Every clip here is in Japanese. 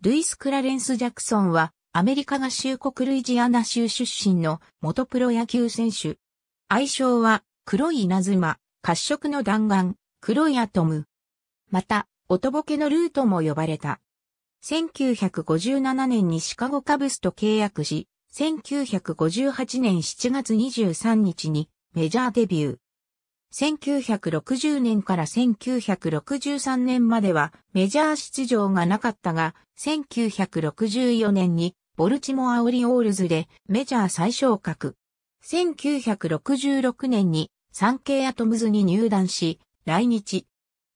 ルイス・クラレンス・ジャクソンは、アメリカ合衆国ルイジアナ州出身の元プロ野球選手。愛称は、黒い稲妻、褐色の弾丸、黒いアトム。また、音ボケのルートも呼ばれた。1957年にシカゴカブスと契約し、1958年7月23日にメジャーデビュー。1960年から1963年まではメジャー出場がなかったが、1964年にボルチモアオリオールズでメジャー最小格。1966年にケイアトムズに入団し、来日。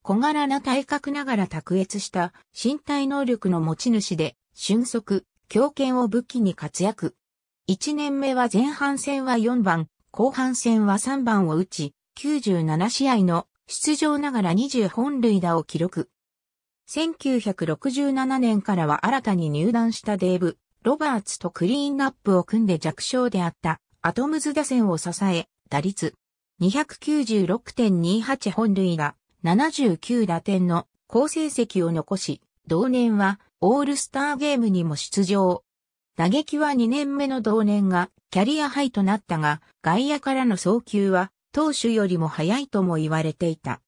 小柄な体格ながら卓越した身体能力の持ち主で、俊足、強肩を武器に活躍。1年目は前半戦は4番、後半戦は3番を打ち、97試合の出場ながら20本塁打を記録。1967年からは新たに入団したデーブ・ロバーツとクリーンナップを組んで弱小であったアトムズ打線を支え、打率296.28本塁打、79打点の好成績を残し、同年はオールスターゲームにも出場。打撃は2年目の同年がキャリアハイとなったが、外野からの送球は当主よりも早いとも言われていた。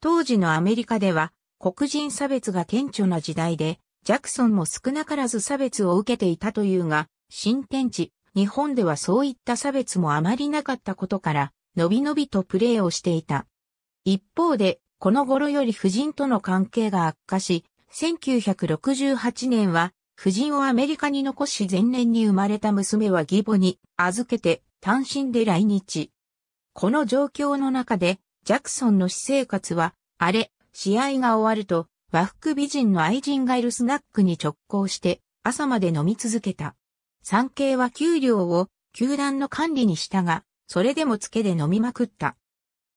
当時のアメリカでは黒人差別が顕著な時代で、ジャクソンも少なからず差別を受けていたというが、新天地、日本ではそういった差別もあまりなかったことから、のびのびとプレーをしていた。一方で、この頃より夫人との関係が悪化し、1968年は、夫人をアメリカに残し前年に生まれた娘は義母に預けて単身で来日。この状況の中で、ジャクソンの私生活は、あれ、試合が終わると、和服美人の愛人がいるスナックに直行して、朝まで飲み続けた。産経は給料を、球団の管理にしたが、それでも付けで飲みまくった。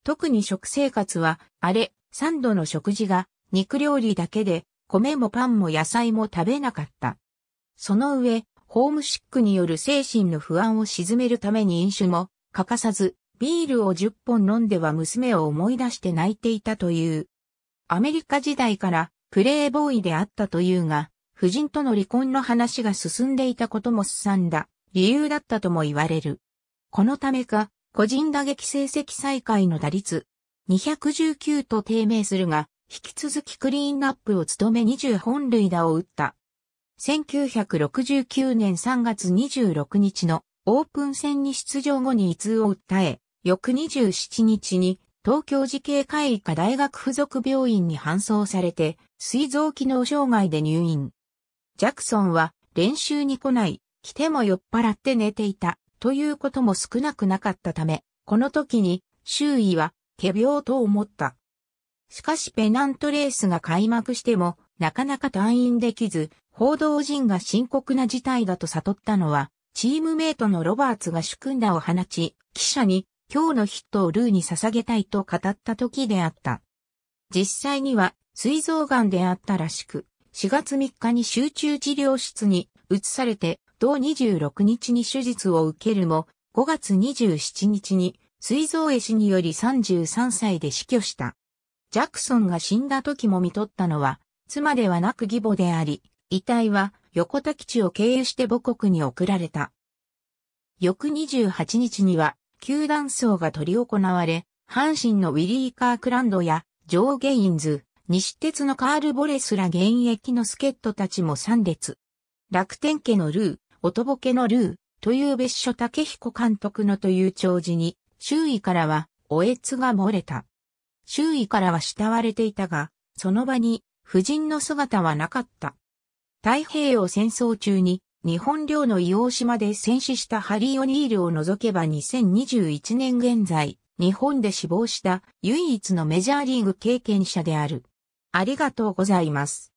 特に食生活は、あれ、三度の食事が、肉料理だけで、米もパンも野菜も食べなかった。その上、ホームシックによる精神の不安を鎮めるために飲酒も欠かさず、ビールを10本飲んでは娘を思い出して泣いていたという。アメリカ時代からプレイボーイであったというが、夫人との離婚の話が進んでいたこともすさんだ理由だったとも言われる。このためか、個人打撃成績再開の打率219と低迷するが、引き続きクリーンナップを務め20本塁打を打った。1969年3月26日のオープン戦に出場後に胃痛を訴え、翌27日に東京慈恵会医科大学附属病院に搬送されて、膵臓機能障害で入院。ジャクソンは練習に来ない、来ても酔っ払って寝ていた、ということも少なくなかったため、この時に周囲は、仮病と思った。しかしペナントレースが開幕しても、なかなか退院できず、報道陣が深刻な事態だと悟ったのは、チームメイトのロバーツが主君らを放ち、記者に今日のヒットをルーに捧げたいと語った時であった。実際には、膵臓癌であったらしく、4月3日に集中治療室に移されて、同26日に手術を受けるも、5月27日に膵臓絵師により33歳で死去した。ジャクソンが死んだ時も見とったのは、妻ではなく義母であり、遺体は横田基地を経由して母国に送られた。翌28日には球団層が取り行われ、阪神のウィリー・カークランドやジョー・ゲインズ、西鉄のカール・ボレスら現役の助っ人たちも参列。楽天家のルー、おとぼけのルー、という別所武彦監督のという長寿に、周囲からは、おえつが漏れた。周囲からは慕われていたが、その場に、夫人の姿はなかった。太平洋戦争中に、日本領の硫黄島で戦死したハリー・オニールを除けば2021年現在、日本で死亡した唯一のメジャーリーグ経験者である。ありがとうございます。